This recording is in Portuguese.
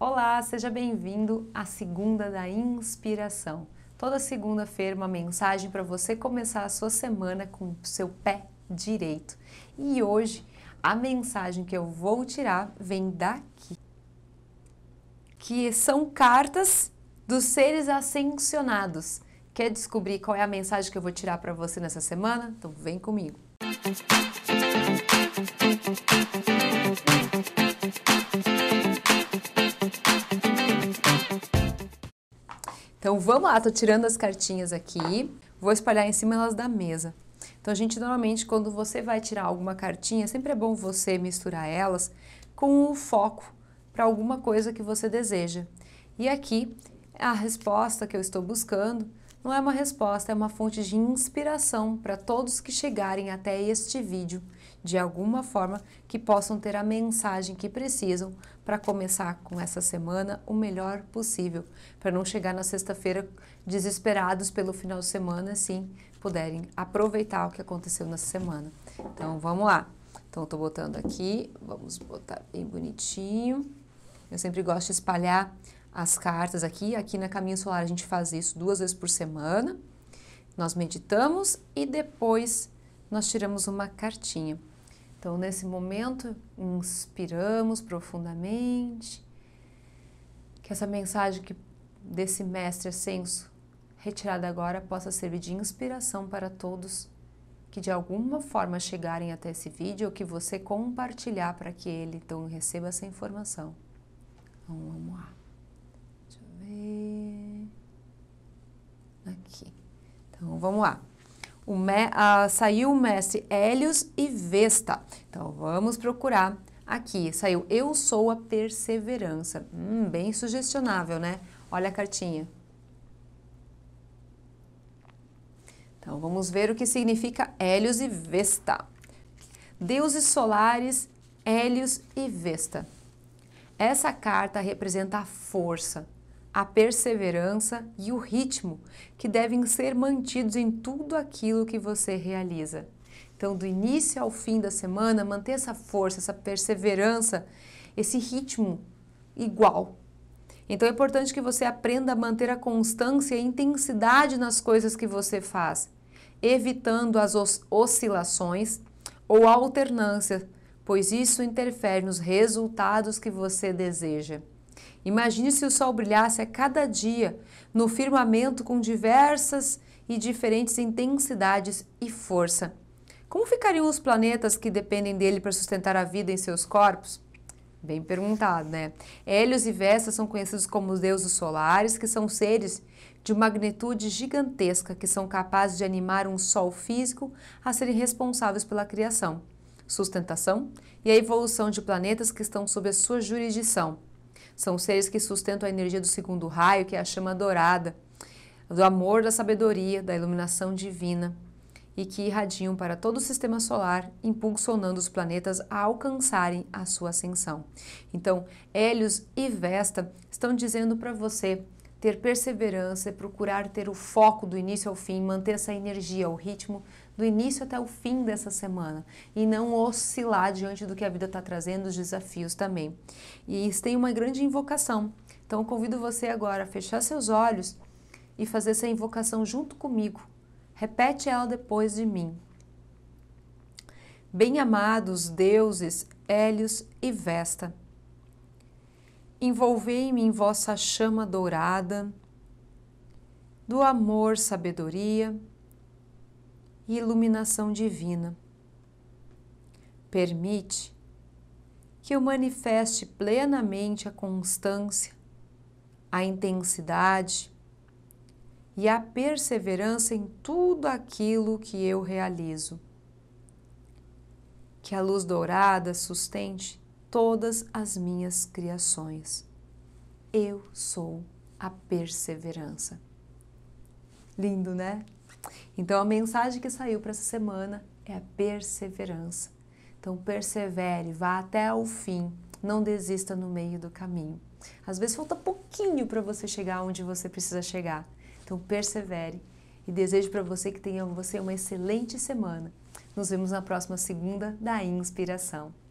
Olá, seja bem-vindo à segunda da inspiração. Toda segunda-feira uma mensagem para você começar a sua semana com o seu pé direito. E hoje a mensagem que eu vou tirar vem daqui. Que são cartas dos seres ascensionados. Quer descobrir qual é a mensagem que eu vou tirar para você nessa semana? Então vem comigo. Música Então vamos lá, tô tirando as cartinhas aqui, vou espalhar em cima elas da mesa. Então a gente normalmente quando você vai tirar alguma cartinha, sempre é bom você misturar elas com o um foco para alguma coisa que você deseja. E aqui a resposta que eu estou buscando não é uma resposta, é uma fonte de inspiração para todos que chegarem até este vídeo de alguma forma que possam ter a mensagem que precisam para começar com essa semana o melhor possível, para não chegar na sexta-feira desesperados pelo final de semana, sim, puderem aproveitar o que aconteceu nessa semana. Então vamos lá. Então estou botando aqui, vamos botar bem bonitinho. Eu sempre gosto de espalhar as cartas aqui. Aqui na Caminho Solar a gente faz isso duas vezes por semana. Nós meditamos e depois nós tiramos uma cartinha. Então, nesse momento, inspiramos profundamente, que essa mensagem que desse mestre ascenso é retirada agora possa servir de inspiração para todos que de alguma forma chegarem até esse vídeo ou que você compartilhar para que ele então receba essa informação. Então, vamos lá. Deixa eu ver. Aqui. Então, vamos lá. O me, saiu o mestre Hélios e Vesta. Então vamos procurar aqui. Saiu Eu sou a perseverança. Hum, bem sugestionável, né? Olha a cartinha. Então vamos ver o que significa Hélios e Vesta. Deuses solares, Hélios e Vesta. Essa carta representa a força, a perseverança e o ritmo que devem ser mantidos em tudo aquilo que você realiza. Então, do início ao fim da semana, manter essa força, essa perseverança, esse ritmo igual. Então, é importante que você aprenda a manter a constância e a intensidade nas coisas que você faz, evitando as os oscilações ou alternância, pois isso interfere nos resultados que você deseja. Imagine se o sol brilhasse a cada dia no firmamento com diversas e diferentes intensidades e força. Como ficariam os planetas que dependem dele para sustentar a vida em seus corpos? Bem perguntado, né? Hélios e Vesta são conhecidos como os deuses solares, que são seres de magnitude gigantesca, que são capazes de animar um sol físico a serem responsáveis pela criação, sustentação e a evolução de planetas que estão sob a sua jurisdição. São seres que sustentam a energia do segundo raio, que é a chama dourada, do amor, da sabedoria, da iluminação divina e que irradiam para todo o sistema solar, impulsionando os planetas a alcançarem a sua ascensão. Então, Hélios e Vesta estão dizendo para você ter perseverança, procurar ter o foco do início ao fim, manter essa energia, o ritmo do início até o fim dessa semana e não oscilar diante do que a vida está trazendo, os desafios também. E isso tem uma grande invocação. Então, convido você agora a fechar seus olhos e fazer essa invocação junto comigo. Repete ela depois de mim. Bem-amados deuses Hélios e Vesta Envolvei-me em vossa chama dourada, do amor, sabedoria e iluminação divina. Permite que eu manifeste plenamente a constância, a intensidade e a perseverança em tudo aquilo que eu realizo. Que a luz dourada sustente todas as minhas criações. Eu sou a perseverança. Lindo, né? Então a mensagem que saiu para essa semana é a perseverança. Então persevere, vá até o fim, não desista no meio do caminho. Às vezes falta pouquinho para você chegar onde você precisa chegar. Então persevere e desejo para você que tenha você uma excelente semana. Nos vemos na próxima segunda da Inspiração.